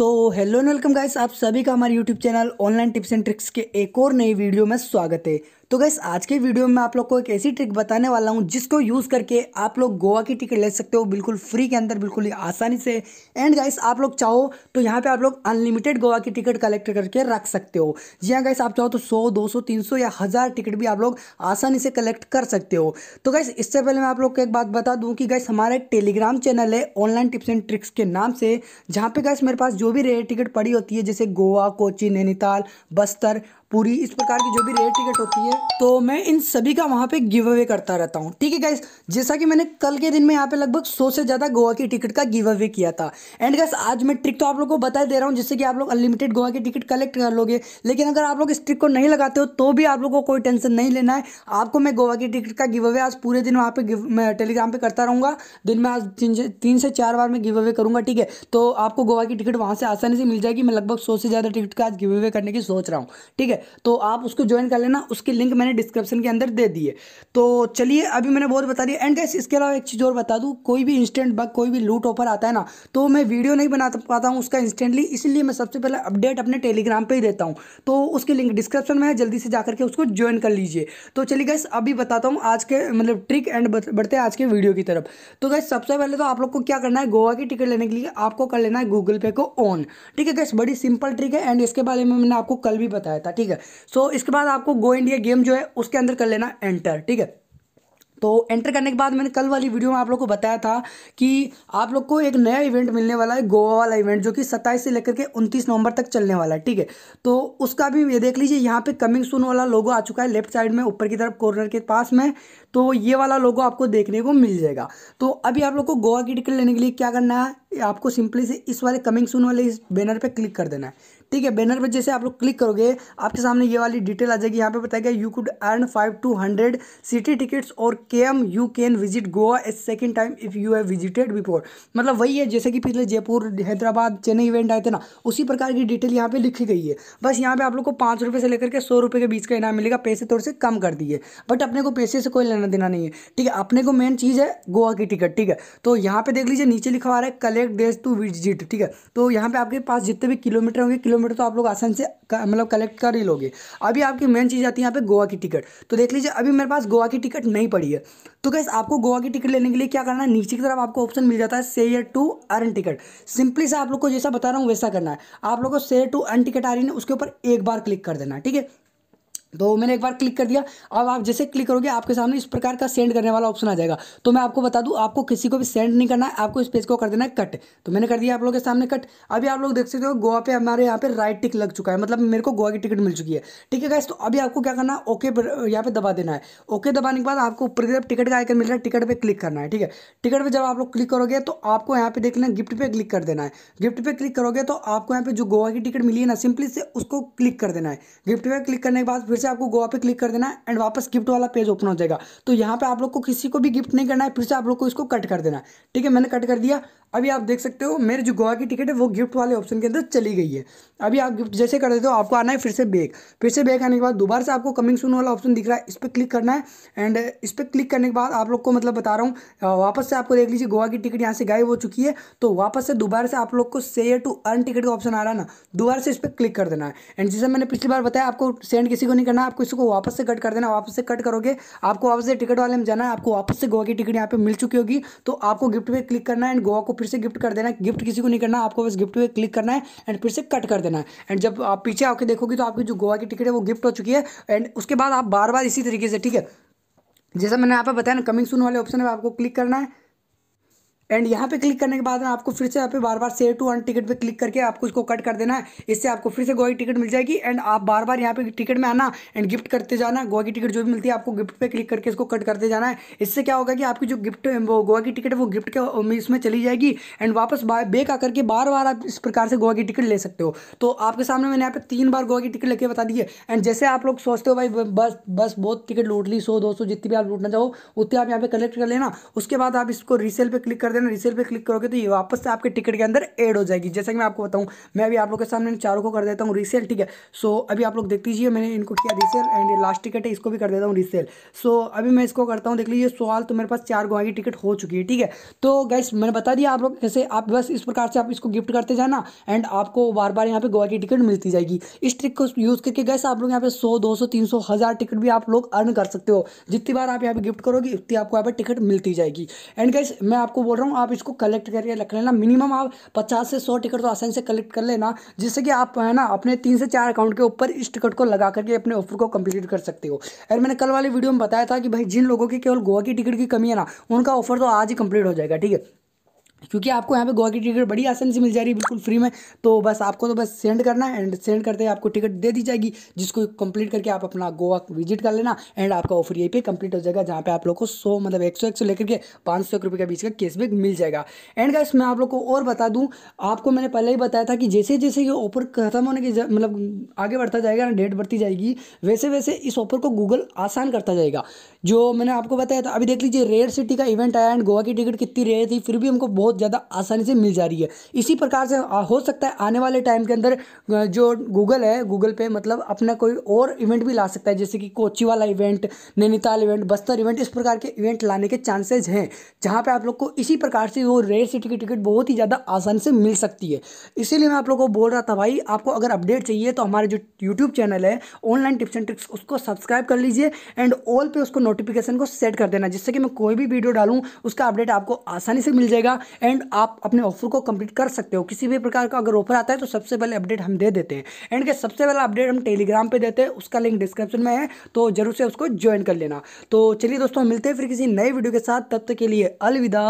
todo hello and welcome guys आप सभी का हमारे YouTube channel online tips and tricks के एक और नई वीडियो में स्वागत है तो गैस आज के वीडियो में आप लोग को एक ऐसी ट्रिक बताने वाला हूँ जिसको यूज़ करके आप लोग गोवा की टिकट ले सकते हो बिल्कुल फ्री के अंदर बिल्कुल ही आसानी से एंड गाइस आप लोग चाहो तो यहाँ पे आप लोग अनलिमिटेड गोवा की टिकट कलेक्ट करके रख सकते हो जी हाँ गाइस आप चाहो तो सौ दो सौ तीन सौ या हज़ार टिकट भी आप लोग आसानी से कलेक्ट कर सकते हो तो गैस इससे पहले मैं आप लोग को एक बात बता दूँ कि गैस हमारा एक टेलीग्राम चैनल है ऑनलाइन टिप्स एंड ट्रिक्स के नाम से जहाँ पर गैस मेरे पास जो भी एयर टिकट पड़ी होती है जैसे गोवा कोची नैनीताल बस्तर पूरी इस प्रकार की जो भी रेयर टिकट होती है तो मैं इन सभी का वहाँ पे गिव अवे करता रहता हूँ ठीक है गाइस जैसा कि मैंने कल के दिन में यहाँ पे लगभग सौ से ज़्यादा गोवा की टिकट का गिव अवे किया था एंड गाइस आज मैं ट्रिक तो आप लोग को बता दे रहा हूँ जिससे कि आप लोग अनलिमिटेड गोवा की टिकट कलेक्ट कर लोगे लेकिन अगर आप लोग इस ट्रिक को नहीं लगाते हो तो भी आप लोग को कोई टेंशन नहीं लेना है आपको मैं गोवा की टिकट का गिव अवे आज पूरे दिन वहाँ पर टेलीग्राम पर करता रहूँगा दिन में आज तीन तीन से चार बार मैं गिव अवे करूँगा ठीक है तो आपको गोवा की टिकट वहाँ से आसानी से मिल जाएगी मैं लगभग सौ से ज़्यादा टिकट का आज गिव अवे करने की सोच रहा हूँ ठीक है तो आप उसको ज्वाइन कर लेना उसकी लिंक मैंने डिस्क्रिप्शन के अंदर दे दी है तो चलिए अभी मैंने बहुत बता दिया एंड गैस इसके अलावा एक चीज़ और बता दूँ कोई भी इंस्टेंट बग कोई भी लूट ऑफर आता है ना तो मैं वीडियो नहीं बना पाता हूँ उसका इंस्टेंटली इसलिए मैं सबसे पहले अपडेट अपने टेलीग्राम पर ही देता हूँ तो उसकी लिंक डिस्क्रिप्शन में है जल्दी से जा करके उसको ज्वाइन कर लीजिए तो चलिए गैस अभी बताता हूँ आज के मतलब ट्रिक एंड बढ़ते हैं आज के वीडियो की तरफ तो गैस सबसे पहले तो आप लोग को क्या करना है गोवा की टिकट लेने के लिए आपको कर लेना है गूगल पे को ऑन ठीक है गैस बड़ी सिंपल ट्रिक है एंड इसके बारे में मैंने आपको कल भी बताया था ठीक है ठीक है सो so, इसके बाद आपको गो इंडिया गेम जो है उसके अंदर कर लेना एंटर ठीक है तो एंटर करने के बाद मैंने कल वाली वीडियो में आप लोग को बताया था कि आप लोग को एक नया इवेंट मिलने वाला है गोवा वाला इवेंट जो कि 27 से लेकर के 29 नवंबर तक चलने वाला है ठीक है तो उसका भी ये देख लीजिए यहाँ पे कमिंग सून वाला लोगो आ चुका है लेफ्ट साइड में ऊपर की तरफ कॉर्नर के पास में तो ये वाला लोगो आपको देखने को मिल जाएगा तो अभी आप लोग को गोवा की टिकट लेने के लिए क्या करना है आपको सिंपली से इस वाले कमिंग सून वाले इस बैनर पर क्लिक कर देना है ठीक है बैनर पर जैसे आप लोग क्लिक करोगे आपके सामने ये वाली डिटेल आ जाएगी यहाँ पे बताया गया you could earn five two hundred city tickets और के एम you can visit Goa as second time if you have visited before मतलब वही है जैसे कि पिछले जयपुर हैदराबाद चेन्नई इवेंट आए थे ना उसी प्रकार की डिटेल यहाँ पर लिखी गई है बस यहाँ पर आप लोग को पाँच से लेकर के सौ रुपये के बीच का इनाम मिलेगा पैसे थोड़े से कम कर दिए बट अपने को पैसे से कोई लेना देना नहीं है ठीक है अपने को मेन चीज़ है गोवा की टिकट ठीक है तो यहाँ पे देख लीजिए नीचे लिखा हुआ है कलेक्ट डेज टू विजिट ठीक है तो यहाँ पे आपके पास जितने भी किलोमीटर होंगे किलोमीटर किलोमीटर तो आप लोग आसान से मतलब कलेक्ट कर ही लोगे अभी आपकी मेन चीज़ आती है यहाँ पे गोवा की टिकट तो देख लीजिए अभी मेरे पास गोवा की टिकट नहीं पड़ी है तो कैस आपको गोवा की टिकट लेने के लिए क्या करना है नीचे की तरफ आपको ऑप्शन मिल जाता है share to earn ticket simply से आप लोग को जैसा बता रहा हूँ वैसा करना है आप लोग को शेयर टू अर्न टिकट आ रही है उसके ऊपर एक बार क्लिक कर देना ठीक है तो मैंने एक बार क्लिक कर दिया अब आप जैसे क्लिक करोगे आपके सामने इस प्रकार का सेंड करने वाला ऑप्शन आ जाएगा तो मैं आपको बता दूं आपको किसी को भी सेंड नहीं करना है आपको इस पेज को कर देना है कट तो मैंने कर दिया आप लोगों के सामने कट अभी आप लोग देख सकते हो गोवा पे हमारे यहाँ पे राइट टिक लग चुका है मतलब मेरे को गोवा की टिकट मिल चुकी है ठीक है गैस तो अभी आपको क्या करना है ओके यहाँ पे दबा देना है ओके दबाने के बाद आपको ऊपर की तरफ टिकट का आयकर मिल रहा है टिकट पर क्लिक करना है ठीक है टिकट पर जब आप लोग क्लिक करोगे तो आपको यहाँ पे देख लेना गिफ्ट पे क्लिक कर देना है गिफ्ट पे क्लिक करोगे तो आपको यहाँ पे जो गोवा की टिकट मिली है ना सिंपली से उसको क्लिक कर देना है गिफ्ट पे क्लिक करने के बाद फिर से आपको गोवा पे क्लिक कर देना है एंड वापस गिफ्ट वाला पेज ओपन हो जाएगा तो यहाँ पे आप लोग को किसी को भी गिफ्ट नहीं करना है फिर से आप लोग को इसको कट कर देना है ठीक है मैंने कट कर दिया अभी आप देख सकते हो मेरे जो गोवा की टिकट है वो गिफ्ट वाले ऑप्शन के अंदर चली गई है अभी आप गिफ्ट जैसे कर देते हो आपको आना है फिर से बैक फिर से बैक आने के बाद दोबारा से आपको कमिंग सुन वाला ऑप्शन दिख रहा है इस पर क्लिक करना है एंड इस पर क्लिक करने के बाद आप लोग को मतलब बता रहा हूँ वापस से आपको देख लीजिए गोवा की टिकट यहाँ से गायब हो चुकी है तो वापस से दोबारा से आप लोग को सेयर टू अर्न टिकट का ऑप्शन आ रहा है ना दोबारा से इस पर क्लिक कर देना है एंड जैसे मैंने पिछली बार बताया आपको सेंड किसी को नहीं करना आपको इसको वापस से कट कर देना वापस से कट करोगे आपको वापस से टिकट वाले में जाना है आपको वापस से गोवा की टिकट यहाँ पे मिल चुकी होगी तो आपको गिफ्ट पे क्लिक करना है एंड गोवा को फिर से गिफ्ट कर देना है गिफ्ट किसी को नहीं करना आपको बस गिफ्ट पे क्लिक करना है एंड फिर से कट कर देना है एंड जब आप पीछे आके देखोगे तो आपकी जो गोवा की टिकट है वो गिफ्ट हो चुकी है एंड उसके बाद आप बार बार इसी तरीके से ठीक है जैसा मैंने यहाँ पर बताया ना कमिंग सून वाले ऑप्शन में आपको क्लिक करना है एंड यहाँ पे क्लिक करने के बाद ना आपको फिर से यहाँ पे बार बार सेव टू अन टिकट पे क्लिक करके आपको इसको कट कर देना है इससे आपको फिर से गोवा की टिकट मिल जाएगी एंड आप बार बार यहाँ पे टिकट में आना एंड गिफ्ट करते जाना गोवा की टिकट जो भी मिलती है आपको गिफ्ट पे क्लिक करके इसको कट करते जाना है इससे क्या होगा कि आपकी जो गिफ्ट वो गोवा की टिकट है वो गिफ्ट के इसमें चली जाएगी एंड वापस बेक आकर के बार बार आप इस प्रकार से गोवा की टिकट ले सकते हो तो आपके सामने मैंने यहाँ पे तीन बार गोवा की टिकट लेके बता दी है एंड जैसे आप लोग सोचते हो भाई बस बस बहुत टिकट लूट ली सौ दो जितनी भी आप लूटना चाहो उतनी आप यहाँ पे कलेक्ट कर लेना उसके बाद आप इसको रीसेल पर क्लिक कर देना रिसेल पर क्लिक करोगे तो ये वापस से आपके टिकट के अंदर एड हो जाएगी जैसा कि मैं आपको बताऊँ मैं अभी आप लोग के सामने चारों को कर देता हूँ रिसेल ठीक है सो अभी आप लोग देख लीजिए मैंने इनको किया रिसेल एंड लास्ट टिकट है इसको भी कर देता हूँ रिसेल सो अभी मैं इसको करता हूँ देख लीजिए सवाल तो मेरे पास चार गुआ की टिकट हो चुकी है ठीक है तो गैस मैंने बता दिया आप लोग कैसे आप बस इस प्रकार से आप इसको गिफ्ट करते जाना एंड आपको बार बार यहाँ पे गोवा की टिकट मिलती जाएगी इस ट्रिक को यूज़ करके गैस आप लोग यहाँ पे सौ दो सौ सौ हज़ार टिकट भी आप लोग अर्न कर सकते हो जितनी बार आप यहाँ पे गिफ्ट करोगे उतनी आपको यहाँ पे टिकट मिलती जाएगी एंड गैस मैं आपको बोल रहा हूँ हूँ आप इसको कलेक्ट करके रख लेना मिनिमम आप पचास से सौ टिकट तो आसानी से कलेक्ट कर लेना जिससे कि आप है ना अपने तीन से चार अकाउंट के ऊपर इस टिकट को लगा करके अपने ऑफर को कंप्लीट कर सकते हो यार मैंने कल वाली वीडियो में बताया था कि भाई जिन लोगों की केवल गोवा की टिकट की कमी है ना उनका ऑफर तो आज ही कंप्लीट हो जाएगा ठीक है क्योंकि आपको यहाँ पे गोवा की टिकट बड़ी आसानी से मिल जा रही है बिल्कुल फ्री में तो बस आपको तो बस सेंड करना है एंड सेंड करते ही आपको टिकट दे दी जाएगी जिसको कंप्लीट करके आप अपना गोवा विजिट कर लेना एंड आपका ऑफर यहीं पे कंप्लीट हो जाएगा जहाँ पे आप लोग को सौ मतलब एक सौ एक सौ लेकर के पाँच सौ रुपये के बीच का कैशबैक मिल जाएगा एंड गैस मैं आप लोग को और बता दूँ आपको मैंने पहले ही बताया था कि जैसे जैसे ये ऑफर खत्म होने की मतलब आगे बढ़ता जाएगा ना डेट बढ़ती जाएगी वैसे वैसे इस ऑफर को गूगल आसान करता जाएगा जो मैंने आपको बताया था अभी देख लीजिए रेड सिटी का इवेंट आया एंड गोवा की टिकट कितनी रेयर थी फिर भी हमको बहुत ज़्यादा आसानी से मिल जा रही है इसी प्रकार से हो सकता है आने वाले टाइम के अंदर जो गूगल है गूगल पे मतलब अपना कोई और इवेंट भी ला सकता है जैसे कि कोची वाला event Nainital event Bastar event इस प्रकार के इवेंट लाने के चांसेज हैं जहाँ पर आप लोग को इसी प्रकार से वो रेयर सिटी की टिकट बहुत ही ज़्यादा आसानी से मिल सकती है इसीलिए मैं आप लोग को बोल रहा था भाई आपको अगर अपडेट चाहिए तो हमारे जो यूट्यूब चैनल है ऑनलाइन टिप्स एंड ट्रिक्स उसको सब्सक्राइब कर लीजिए एंड ऑल पे उसको नोटिफिकेशन को सेट कर देना जिससे कि मैं कोई भी वीडियो डालूँ उसका अपडेट आपको आसानी से मिल जाएगा एंड आप अपने ऑफर को कंप्लीट कर सकते हो किसी भी प्रकार का अगर ऑफर आता है तो सबसे पहले अपडेट हम दे देते हैं एंड के सबसे पहला अपडेट हम टेलीग्राम पर देते हैं उसका लिंक डिस्क्रिप्शन में है तो जरूर से उसको ज्वाइन कर लेना तो चलिए दोस्तों मिलते हैं फिर किसी नए वीडियो के साथ तब तक के लिए अलविदा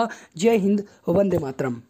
जय हिंद वंदे मातरम